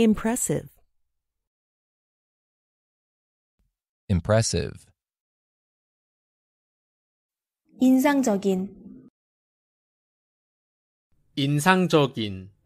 Impressive. Impressive. 인상적인 인상적인